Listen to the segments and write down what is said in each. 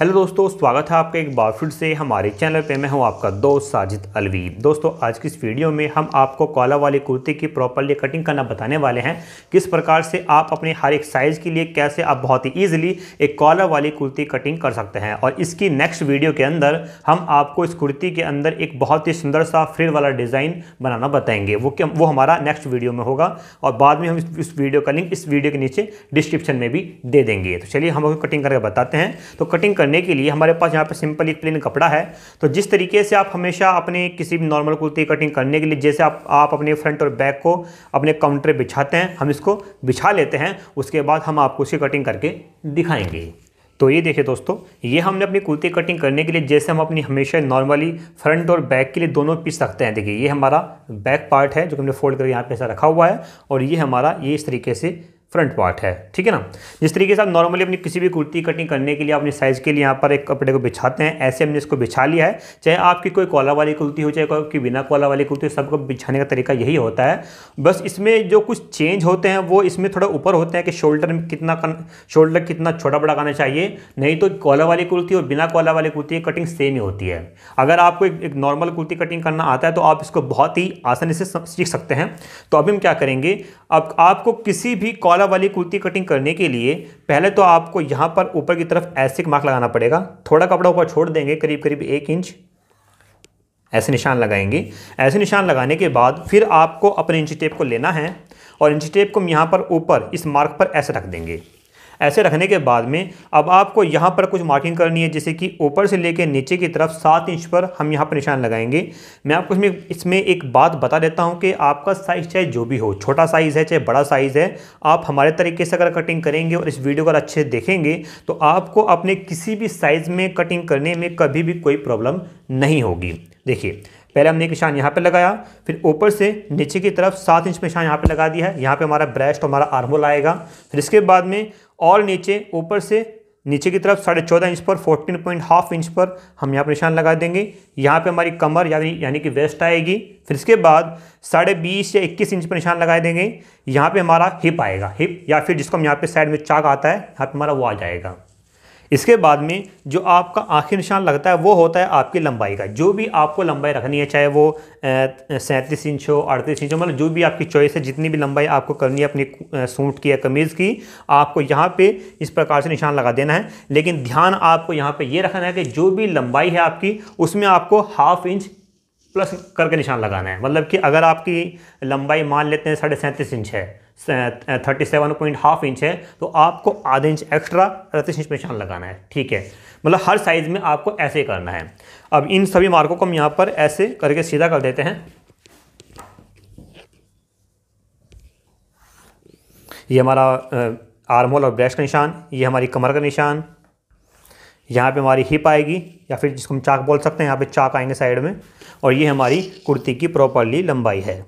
hello दोस्तों स्वागत है आपका एक बार फिर से हमारे चैनल पे मैं हूं आपका दोस्त साजिद अलवी दोस्तों आज की इस वीडियो में हम आपको कॉला वाले कुर्ते की प्रॉपरली कटिंग करना बताने वाले हैं किस प्रकार से आप अपने हर एक साइज़ के लिए कैसे आप बहुत ही ईजिली एक कॉला वाली कुर्ती कटिंग कर सकते हैं और इसकी नेक्स्ट वीडियो के अंदर हम आपको इस कुर्ती के अंदर एक बहुत ही सुंदर सा फ्रिल वाला डिज़ाइन बनाना बताएंगे वो क्या वो हमारा नेक्स्ट वीडियो में होगा और बाद में हम इस वीडियो का लिंक इस वीडियो के नीचे डिस्क्रिप्शन में भी दे देंगे तो चलिए हम कटिंग करके बताते हैं तो कटिंग करने के लिए हमारे पास यहाँ पर सिंपल एक प्लेन कपड़ा है तो जिस तरीके से आप हमेशा अपने किसी भी नॉर्मल कुर्ती कटिंग करने के लिए जैसे आप आप अपने फ्रंट और बैक को अपने काउंटर बिछाते हैं हम इसको बिछा लेते हैं उसके बाद हम आपको उसकी कटिंग करके दिखाएंगे तो ये देखिए दोस्तों ये हमने अपनी कुर्ती कटिंग करने के लिए जैसे हम अपनी हमेशा नॉर्मली फ्रंट और बैक के लिए दोनों पीस रखते हैं देखिए ये हमारा बैक पार्ट है जो हमने फोल्ड करके यहाँ पे ऐसा रखा हुआ है और ये हमारा ये इस तरीके से फ्रंट पार्ट है ठीक है ना जिस तरीके से आप नॉर्मली अपनी किसी भी कुर्ती कटिंग करने के लिए अपने साइज़ के लिए यहाँ पर एक कपड़े को बिछाते हैं ऐसे हमने इसको बिछा लिया है चाहे आपकी कोई कॉला वाली कुर्ती हो चाहे आपकी बिना कॉला वाली कुर्ती हो सबको बिछाने का तरीका यही होता है बस इसमें जो कुछ चेंज होते हैं वो इसमें थोड़ा ऊपर होते हैं कि शोल्डर में कितना शोल्डर कितना छोटा बड़ा करना चाहिए नहीं तो कॉला वाली कुर्ती और बिना कॉला वाली कुर्ती कटिंग सेम ही होती है अगर आपको एक, एक नॉर्मल कुर्ती कटिंग करना आता है तो आप इसको बहुत ही आसानी से सीख सकते हैं तो अभी हम क्या करेंगे अब आपको किसी भी कॉल कॉला वाली कुर्ती कटिंग करने के लिए पहले तो आपको यहाँ पर ऊपर की तरफ ऐसे मार्क लगाना पड़ेगा थोड़ा कपड़ा ऊपर छोड़ देंगे करीब करीब एक इंच ऐसे निशान लगाएंगे ऐसे निशान लगाने के बाद फिर आपको अपने इंची टेप को लेना है और इंची टेप को हम यहाँ पर ऊपर इस मार्क पर ऐसे रख देंगे ऐसे रखने के बाद में अब आपको यहाँ पर कुछ मार्किंग करनी है जैसे कि ऊपर से लेकर नीचे की तरफ सात इंच पर हम यहाँ पर निशान लगाएंगे मैं आपको इसमें इसमें एक बात बता देता हूँ कि आपका साइज़ चाहे जो भी हो छोटा साइज़ है चाहे बड़ा साइज़ है आप हमारे तरीके से अगर कटिंग करेंगे और इस वीडियो को अच्छे देखेंगे तो आपको अपने किसी भी साइज़ में कटिंग करने में कभी भी कोई प्रॉब्लम नहीं होगी देखिए पहले हमने एक निशान यहाँ पे लगाया फिर ऊपर से नीचे की तरफ सात इंच में निशान यहाँ पे लगा दिया है यहाँ पे हमारा ब्रेस्ट हमारा आर्मोल आएगा फिर इसके बाद में और नीचे ऊपर से नीचे की तरफ साढ़े चौदह इंच पर फोर्टीन पॉइंट हाफ इंच पर हम यहाँ पर निशान लगा देंगे यहाँ पे हमारी कमर यानी यानी कि वेस्ट आएगी फिर इसके बाद साढ़े बीस या इक्कीस इंच पर निशान लगा देंगे यहाँ पे हमारा हिप आएगा हिप या फिर जिसको हम यहाँ पे साइड में चाक आता है यहाँ पे हमारा वो आ जाएगा इसके बाद में जो आपका आखिरी निशान लगता है वो होता है आपकी लंबाई का जो भी आपको लंबाई रखनी है चाहे वो सैंतीस इंच हो अड़तीस इंच हो मतलब जो भी आपकी चॉइस है जितनी भी लंबाई आपको करनी है अपनी सूट की या कमीज़ की आपको यहाँ पे इस प्रकार से निशान लगा देना है लेकिन ध्यान आपको यहाँ पे ये रखना है कि जो भी लंबाई है आपकी उसमें आपको हाफ इंच प्लस करके निशान लगाना है मतलब कि अगर आपकी लंबाई मान लेते हैं साढ़े सैंतीस इंच है thirty seven point half inch है तो आपको आधा इंच एक्स्ट्रा अड़तीस इंच निशान लगाना है ठीक है मतलब हर साइज़ में आपको ऐसे करना है अब इन सभी मार्कों को हम यहाँ पर ऐसे करके सीधा कर देते हैं ये हमारा आर्मोल और ब्रेस्ट का निशान ये हमारी कमर का निशान यहाँ पे हमारी हिप आएगी या फिर जिसको हम चाक बोल सकते हैं यहाँ पे चाक आएंगे साइड में और ये हमारी कुर्ती की प्रॉपरली लंबाई है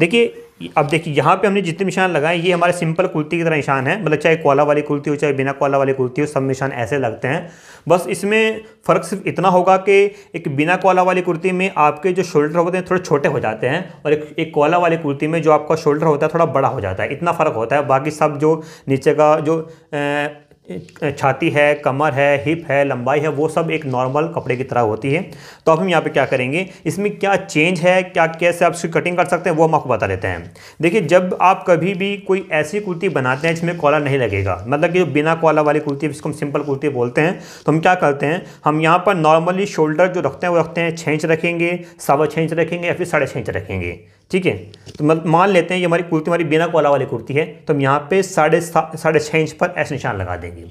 देखिए अब देखिए यहाँ पे हमने जितने निशान लगाए ये हमारे सिंपल कुर्ती की तरह निशान है मतलब चाहे कोला वाली कुर्ती हो चाहे बिना कोला वाली कुर्ती हो सब निशान ऐसे लगते हैं बस इसमें फ़र्क सिर्फ इतना होगा कि एक बिना कोला वाली कुर्ती में आपके जो शोल्डर होते हैं थोड़े छोटे हो जाते हैं और एक एक कोला वाली कुर्ती में जो आपका शोल्डर होता है थोड़ा बड़ा हो जाता है इतना फ़र्क होता है बाकी सब जो नीचे का जो ए, छाती है कमर है हिप है लंबाई है वो सब एक नॉर्मल कपड़े की तरह होती है तो अब हम यहाँ पे क्या करेंगे इसमें क्या चेंज है क्या कैसे आप इसकी कटिंग कर सकते हैं वो हम आपको बता देते हैं देखिए जब आप कभी भी कोई ऐसी कुर्ती बनाते हैं जिसमें कॉला नहीं लगेगा मतलब कि जो बिना कॉला वाली कुर्ती जिसको हम सिंपल कुर्ती बोलते हैं तो हम क्या करते हैं हम यहाँ पर नॉर्मली शोल्डर जो रखते हैं वो रखते हैं छः इंच रखेंगे सवा छः इंच रखेंगे या फिर साढ़े छः इंच रखेंगे ठीक है तो मतलब मान लेते हैं ये हमारी कुर्ती हमारी बिना कोला वाली कुर्ती है तो हम यहाँ पे साढ़े साढ़े छः इंच पर ऐसे निशान लगा देंगे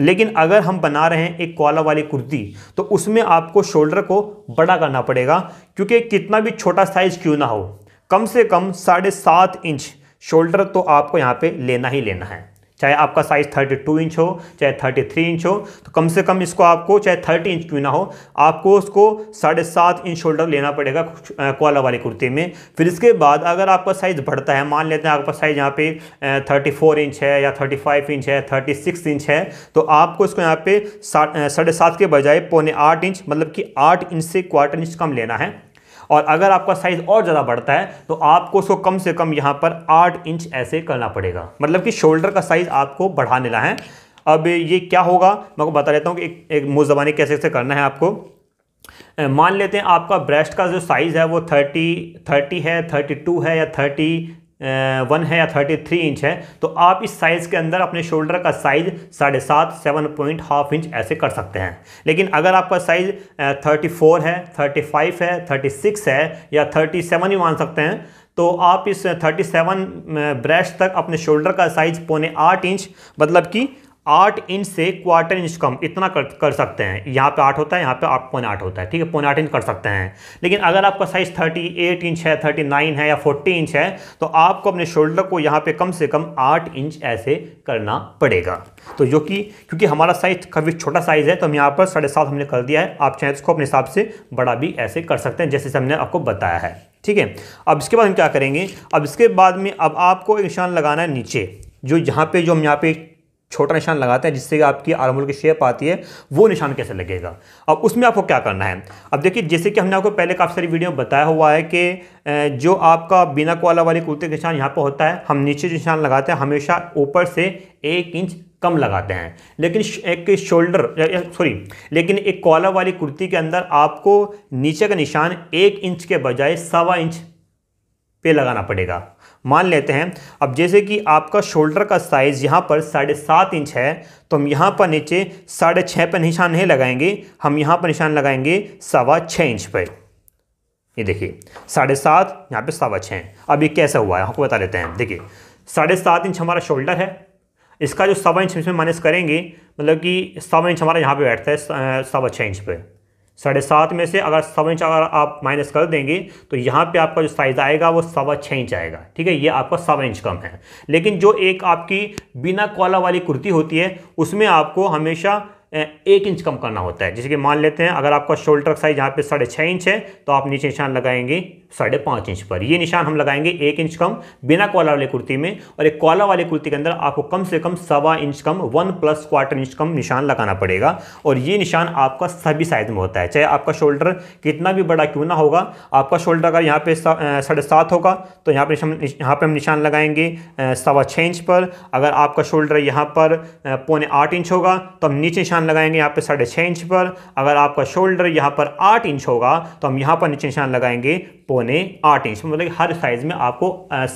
लेकिन अगर हम बना रहे हैं एक कोला वाली कुर्ती तो उसमें आपको शोल्डर को बड़ा करना पड़ेगा क्योंकि कितना भी छोटा साइज क्यों ना हो कम से कम साढ़े सात इंच शोल्डर तो आपको यहाँ पर लेना ही लेना है चाहे आपका साइज़ 32 इंच हो चाहे 33 इंच हो तो कम से कम इसको आपको चाहे 30 इंच क्यों ना हो आपको उसको साढ़े सात इंच शोल्डर लेना पड़ेगा कोला वाली कुर्ती में फिर इसके बाद अगर आपका साइज़ बढ़ता है मान लेते हैं आपका साइज़ यहाँ पे 34 इंच है या 35 इंच है 36 इंच है तो आपको इसको यहाँ पे साढ़े सात के बजाय पौने आठ इंच मतलब कि आठ इंच से क्वार्टर इंच कम लेना है और अगर आपका साइज़ और ज़्यादा बढ़ता है तो आपको उसको कम से कम यहाँ पर आठ इंच ऐसे करना पड़ेगा मतलब कि शोल्डर का साइज़ आपको बढ़ा लेना है अब ये क्या होगा मैं आपको बता देता हूँ कि एक, एक मुँह जबानी कैसे कैसे करना है आपको मान लेते हैं आपका ब्रेस्ट का जो साइज़ है वो थर्टी थर्टी है थर्टी टू है या थर्टी वन है या थर्टी थ्री इंच है तो आप इस साइज़ के अंदर अपने शोल्डर का साइज़ साढ़े सात सेवन पॉइंट हाफ इंच ऐसे कर सकते हैं लेकिन अगर आपका साइज़ थर्टी फोर है थर्टी फाइव है थर्टी सिक्स है या थर्टी सेवन ही मान सकते हैं तो आप इस थर्टी सेवन ब्रेस्ट तक अपने शोल्डर का साइज़ पौने आठ इंच मतलब कि आठ इंच से क्वार्टर इंच कम इतना कर कर सकते हैं यहाँ पे आठ होता है यहाँ पे आठ पौने आठ होता है ठीक है पौने आठ इंच कर सकते हैं लेकिन अगर आपका साइज़ थर्टी एट इंच है थर्टी नाइन है या फोर्टी इंच है तो आपको अपने शोल्डर को यहाँ पे कम से कम आठ इंच ऐसे करना पड़ेगा तो जो कि क्योंकि हमारा साइज़ काफ़ी छोटा साइज़ है तो हम यहाँ पर साढ़े सात हमने कर दिया है आप चाहें उसको तो अपने हिसाब से बड़ा भी ऐसे कर सकते हैं जैसे हमने आपको बताया है ठीक है अब इसके बाद हम क्या करेंगे अब इसके बाद में अब आपको निशान लगाना है नीचे जो यहाँ पे जो हम यहाँ पे छोटा निशान लगाते हैं जिससे कि आपकी आर्मोल की शेप आती है वो निशान कैसे लगेगा अब उसमें आपको क्या करना है अब देखिए जैसे कि हमने आपको पहले काफ़ी सारी वीडियो बताया हुआ है कि जो आपका बिना कोला वाले कुर्ते का निशान यहाँ पर होता है हम नीचे जो निशान लगाते हैं हमेशा ऊपर से एक इंच कम लगाते हैं लेकिन एक शोल्डर सॉरी लेकिन एक कोला वाली कुर्ती के अंदर आपको नीचे का निशान एक इंच के बजाय सवा इंच पे लगाना पड़ेगा मान लेते हैं अब जैसे कि आपका शोल्डर का साइज़ यहाँ पर साढ़े सात इंच है तो हम यहाँ पर नीचे साढ़े छः पर निशान नहीं लगाएंगे हम यहाँ पर निशान लगाएंगे सवा छः इंच पर ये देखिए साढ़े सात यहाँ पर सवा छः अब ये कैसा हुआ है आपको बता देते हैं देखिए साढ़े सात इंच हमारा शोल्डर है इसका जो सवा इंच इसमें माइनस करेंगे मतलब कि सवा इंच हमारा यहाँ पे बैठता है सवा छः इंच पर साढ़े सात में से अगर सवा इंच अगर आप माइनस कर देंगे तो यहाँ पे आपका जो साइज़ आएगा वो सवा छः इंच आएगा ठीक है ये आपका सवा इंच कम है लेकिन जो एक आपकी बिना कॉला वाली कुर्ती होती है उसमें आपको हमेशा एक इंच कम करना होता है जैसे कि मान लेते हैं अगर आपका शोल्डर साइज यहाँ पे साढ़े छः इंच है तो आप नीचे निशान लगाएंगे साढ़े पाँच इंच पर ये निशान हम लगाएंगे एक इंच कम बिना कॉला वाले कुर्ती में और एक कॉला वाले कुर्ती के अंदर आपको कम से कम सवा इंच कम वन प्लस क्वार्टर इंच कम निशान लगाना पड़ेगा और ये निशान आपका सभी साइज में होता है चाहे आपका शोल्डर कितना भी बड़ा क्यों ना होगा आपका शोल्डर अगर यहाँ पे साढ़े सात होगा तो यहाँ पर यहाँ पर हम निशान लगाएंगे सवा छः इंच पर अगर आपका शोल्डर यहाँ पर पौने आठ इंच होगा तो हम नीचे निशान लगाएंगे यहाँ पे साढ़े छः इंच पर अगर आपका शोल्डर यहाँ पर आठ इंच होगा तो हम यहाँ पर नीचे निशान लगाएंगे पौने आठ इंच मतलब हर साइज़ में आपको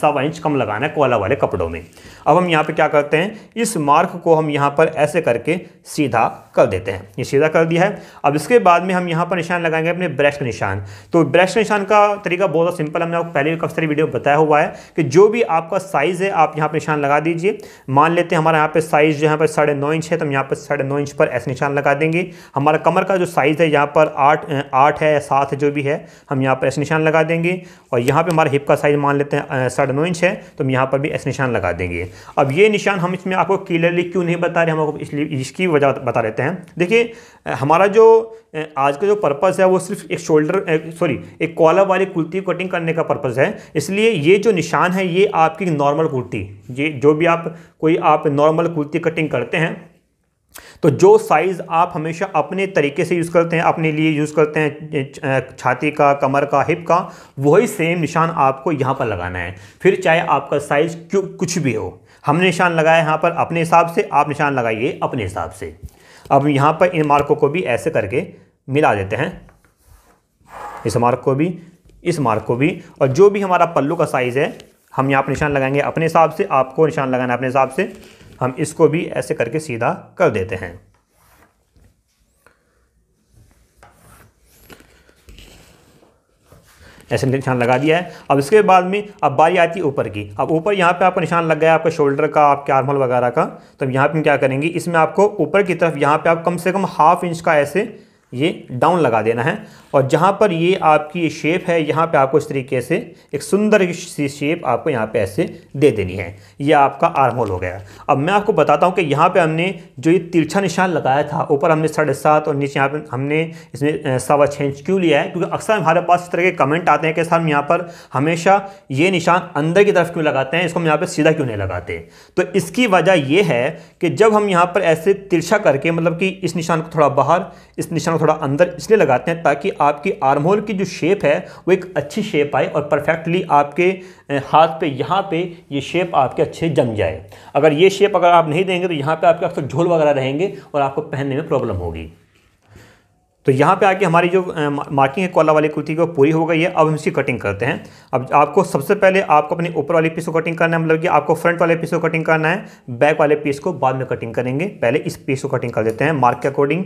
सवा इंच कम लगाना है कोला वाले कपड़ों में अब हम यहाँ पे क्या करते हैं इस मार्क को हम यहाँ पर ऐसे करके सीधा कर देते हैं ये सीधा कर दिया है अब इसके बाद में हम यहाँ पर निशान लगाएंगे अपने ब्रेस्ट निशान तो ब्रेस्ट निशान का तरीका बहुत सिंपल हमने आपको पहले काफ़ी सारी वीडियो बताया हुआ है कि जो भी आपका साइज़ है आप यहाँ पर निशान लगा दीजिए मान लेते हैं हमारे यहाँ पर साइज़ जो है साढ़े नौ इंच है तो हम यहाँ पर साढ़े इंच पर एस निशान लगा देंगे हमारा कमर का जो साइज़ है यहाँ पर आठ आठ है सात है जो भी है हम यहाँ पर एस निशान लगा देंगे और यहाँ पर हमारा हिप का साइज़ मान लेते हैं साढ़े नौ इंच है तो हम यहाँ पर भी एस निशान लगा देंगे अब ये निशान हम इसमें आपको क्लियरली क्यों नहीं बता रहे हम आपको इसलिए इसकी वजह बता देते हैं देखिए हमारा जो आज का जो पर्पज़ है वो सिर्फ एक शोल्डर सॉरी एक कॉलर वाली कुर्ती कटिंग करने का पर्पज़ है इसलिए ये जो निशान है ये आपकी नॉर्मल कुर्ती ये जो भी आप कोई आप नॉर्मल कुर्ती कटिंग करते हैं तो जो साइज़ आप हमेशा अपने तरीके से यूज़ करते हैं अपने लिए यूज़ करते हैं छाती का कमर का हिप का वही सेम निशान आपको यहाँ पर लगाना है फिर चाहे आपका साइज़ क्यों कुछ भी हो हमने निशान लगाया यहाँ पर अपने हिसाब से आप निशान लगाइए अपने हिसाब से अब यहाँ पर इन मार्कों को भी ऐसे करके मिला देते हैं इस मार्क को भी इस मार्क को भी और जो भी हमारा पल्लू का साइज़ है हम यहाँ पर निशान लगाएंगे अपने हिसाब से आपको निशान लगाना है अपने हिसाब से हम इसको भी ऐसे करके सीधा कर देते हैं ऐसे निशान लगा दिया है अब इसके बाद में अब बारी आती है ऊपर की अब ऊपर यहाँ पे आपका निशान लग गया आपका शोल्डर का आपके आर्मल वगैरह का तो यहाँ पे हम क्या करेंगे इसमें आपको ऊपर की तरफ यहाँ पे आप कम से कम हाफ इंच का ऐसे ये डाउन लगा देना है और जहाँ पर ये आपकी शेप है यहाँ पे आपको इस तरीके से एक सुंदर सी शेप आपको यहाँ पे ऐसे दे देनी है ये आपका आर्म होल हो गया अब मैं आपको बताता हूँ कि यहाँ पे हमने जो ये तिरछा निशान लगाया था ऊपर हमने साढ़े सात और नीचे यहाँ पे हमने इसमें सवा छः इंच क्यों लिया है क्योंकि अक्सर हमारे पास इस तरह के कमेंट आते हैं कि सर हम यहाँ पर हमेशा ये निशान अंदर की तरफ क्यों लगाते हैं इसको हम यहाँ पर सीधा क्यों नहीं लगाते तो इसकी वजह यह है कि जब हम यहाँ पर ऐसे तिरछा करके मतलब कि इस निशान को थोड़ा बाहर इस निशान थोड़ा अंदर इसलिए लगाते हैं ताकि आपकी आर्म होल की जो शेप है वो एक अच्छी शेप आए और परफेक्टली आपके हाथ पे यहाँ पे ये शेप आपके अच्छे जम जाए अगर ये शेप अगर आप नहीं देंगे तो यहाँ पे आपके अक्सर झोल वगैरह रहेंगे और आपको पहनने में प्रॉब्लम होगी तो यहाँ पे आके हमारी जो मार्किंग है कोला वाली कुर्ती की पूरी हो गई है अब हम इसकी कटिंग करते हैं अब आपको सबसे पहले आपको अपने ऊपर वाले पीस को कटिंग करना है मतलब कि आपको फ्रंट वाले पीस को कटिंग करना है बैक वाले पीस को बाद में कटिंग करेंगे पहले इस पीस को कटिंग कर देते हैं मार्क के अकॉर्डिंग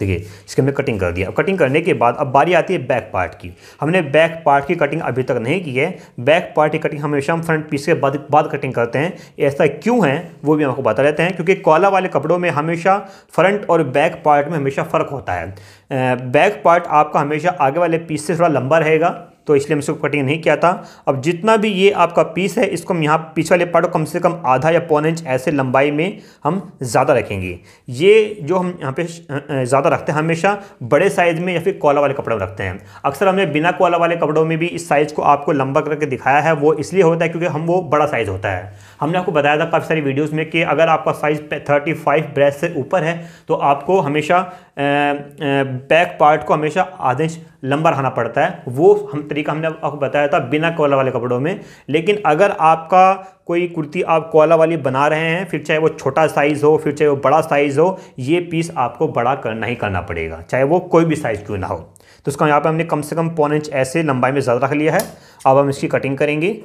देखिए इसकी हमने कटिंग कर दिया अब कटिंग करने के बाद अब बारी आती है बैक पार्ट की हमने बैक पार्ट की कटिंग अभी तक नहीं की है बैक पार्ट की कटिंग हमेशा हम फ्रंट पीस के बाद बाद कटिंग करते हैं ऐसा क्यों है वो भी हम आपको बता देते हैं क्योंकि कॉला वाले कपड़ों में हमेशा फ्रंट और बैक पार्ट में हमेशा फ़र्क होता है बैक पार्ट आपका हमेशा आगे वाले पीस से थोड़ा लंबा रहेगा तो इसलिए मैं इसको कटिंग नहीं किया था अब जितना भी ये आपका पीस है इसको हम यहाँ पीछे वाले पार्ट को कम से कम आधा या पौन इंच ऐसे लंबाई में हम ज़्यादा रखेंगे ये जो हम यहाँ पे ज़्यादा रखते हैं हमेशा बड़े साइज़ में या फिर कॉला वाले कपड़े में रखते हैं अक्सर हमने बिना कॉला वाले कपड़ों में भी इस साइज़ को आपको लंबा करके दिखाया है वो इसलिए होता है क्योंकि हम वो बड़ा साइज़ होता है हमने आपको बताया था काफ़ी सारी वीडियोज़ में कि अगर आपका साइज़ थर्टी फाइव से ऊपर है तो आपको हमेशा बैक पार्ट को हमेशा आधे इंच लंबा रहना पड़ता है वो हम तरीका हमने आपको बताया था बिना कोला वाले कपड़ों में लेकिन अगर आपका कोई कुर्ती आप कोला वाली बना रहे हैं फिर चाहे वो छोटा साइज़ हो फिर चाहे वो बड़ा साइज़ हो ये पीस आपको बड़ा कर नहीं करना पड़ेगा चाहे वो कोई भी साइज़ क्यों ना हो तो उसका यहाँ पर हमने कम से कम पौन इंच ऐसे लंबाई में ज़्यादा रख लिया है अब हम इसकी कटिंग करेंगे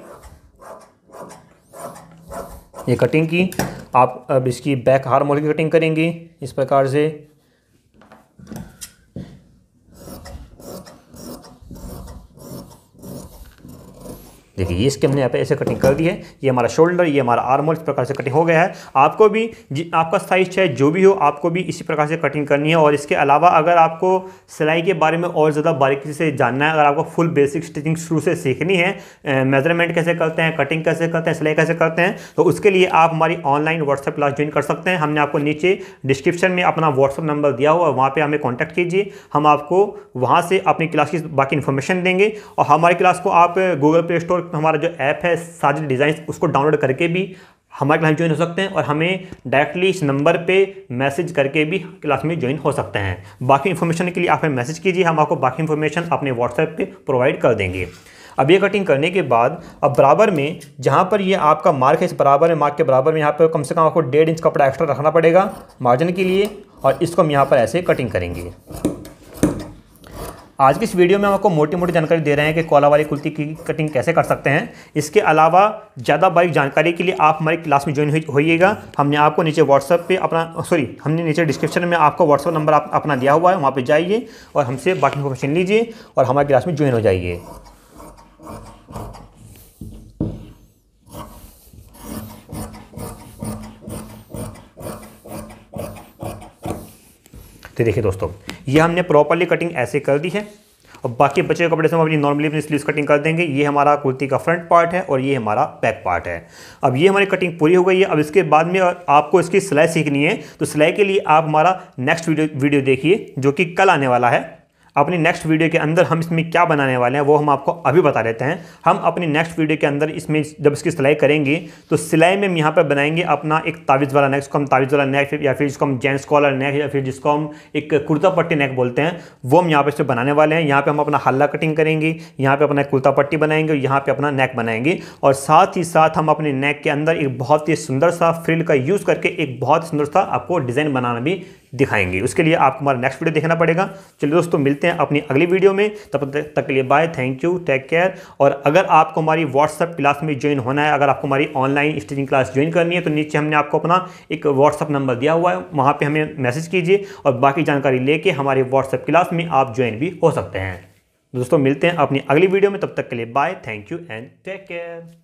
ये कटिंग की आप अब इसकी बैक हार मोल की कटिंग करेंगे इस प्रकार से देखिए ये इसके हमने यहाँ पे ऐसे कटिंग कर दी है ये हमारा शोल्डर ये हमारा आर्म इस प्रकार से कटिंग हो गया है आपको भी आपका साइज चाहे जो भी हो आपको भी इसी प्रकार से कटिंग करनी है और इसके अलावा अगर आपको सिलाई के बारे में और ज़्यादा बारीकी से जानना है अगर आपको फुल बेसिक स्टिचिंग शुरू से सीखनी है मेजरमेंट कैसे करते हैं कटिंग कैसे करते हैं सिलाई कैसे करते हैं तो उसके लिए आप हमारी ऑनलाइन व्हाट्सअप क्लास ज्वाइन कर सकते हैं हमने आपको नीचे डिस्क्रिप्शन में अपना व्हाट्सअप नंबर दिया हुआ वहाँ पर हमें कॉन्टैक्ट कीजिए हम आपको वहाँ से अपनी क्लास की बाकी इन्फॉर्मेशन देंगे और हमारी क्लास को आप गूगल प्ले स्टोर वक्त हमारा जो ऐप है साजिद डिज़ाइन उसको डाउनलोड करके भी हमारे क्लास ज्वाइन हो सकते हैं और हमें डायरेक्टली इस नंबर पे मैसेज करके भी क्लास में ज्वाइन हो सकते हैं बाकी इन्फॉर्मेशन के लिए आप हमें मैसेज कीजिए हम आपको बाकी इन्फॉर्मेशन अपने व्हाट्सएप पे प्रोवाइड कर देंगे अब ये कटिंग करने के बाद अब बराबर में जहाँ पर ये आपका मार्क है इस बराबर में मार्क के बराबर में यहाँ पर कम से कम आपको डेढ़ इंच कपड़ा एक्स्ट्रा रखना पड़ेगा मार्जिन के लिए और इसको हम यहाँ पर ऐसे कटिंग करेंगे आज की इस वीडियो में हम आपको मोटी मोटी जानकारी दे रहे हैं कि कॉला वाली कुर्ती की कटिंग कैसे कर सकते हैं इसके अलावा ज़्यादा बारीक जानकारी के लिए आप हमारी क्लास में ज्वाइन होइएगा हमने आपको नीचे व्हाट्सअप पे अपना सॉरी हमने नीचे डिस्क्रिप्शन में आपको व्हाट्सअप नंबर आप, अपना दिया हुआ है वहाँ पर जाइए और हमसे बाकी इन्फॉर्मेशन लीजिए और हमारी क्लास में ज्वाइन हो जाइए तो देखिए दोस्तों ये हमने प्रॉपरली कटिंग ऐसे कर दी है और बाकी बचे कपड़े से हम अपनी नॉर्मली अपनी स्लीव कटिंग कर देंगे ये हमारा कुर्ती का फ्रंट पार्ट है और ये हमारा बैक पार्ट है अब ये हमारी कटिंग पूरी हो गई है अब इसके बाद में आपको इसकी सिलाई सीखनी है तो सिलाई के लिए आप हमारा नेक्स्ट वीडियो वीडियो देखिए जो कि कल आने वाला है अपनी नेक्स्ट वीडियो के अंदर हम इसमें क्या बनाने वाले हैं वो हम आपको अभी बता देते हैं हम अपनी नेक्स्ट वीडियो के अंदर इसमें जब इसकी सिलाई करेंगे तो सिलाई में हम यहाँ पर बनाएंगे अपना एक तावीज़ वाला नेक जिसको हम तावीज़ वाला नेक या फिर जिसको हम जेंट्स कॉलर नेक या फिर जिसको हम एक कुर्ता पट्टी नेक बोलते हैं वो हम यहाँ पर इसे बनाने वाले हैं यहाँ पर हम अपना हल्ला कटिंग करेंगे यहाँ पर अपना कुर्ता पट्टी बनाएंगे और यहाँ पर अपना नेक बनाएंगे और साथ ही साथ हम अपने नेक के अंदर एक बहुत ही सुंदर सा फ्रिल का यूज़ करके एक बहुत सुंदर सा आपको डिज़ाइन बनाना भी दिखाएंगे उसके लिए आपको हमारा नेक्स्ट वीडियो देखना पड़ेगा चलिए दोस्तों मिलते मिलते हैं अपनी अगली वीडियो में तब तक के लिए bye thank you take care और अगर आपको हमारी व्हाट्सअप क्लास में ज्वाइन होना है अगर आपको हमारी ऑनलाइन स्टीचिंग क्लास ज्वाइन करनी है तो नीचे हमने आपको अपना एक व्हाट्सअप नंबर दिया हुआ है वहाँ पर हमें मैसेज कीजिए और बाकी जानकारी लेके हमारे व्हाट्सअप क्लास में आप ज्वाइन भी हो सकते हैं दोस्तों मिलते हैं अपनी अगली वीडियो में तब तक के लिए bye thank you and take care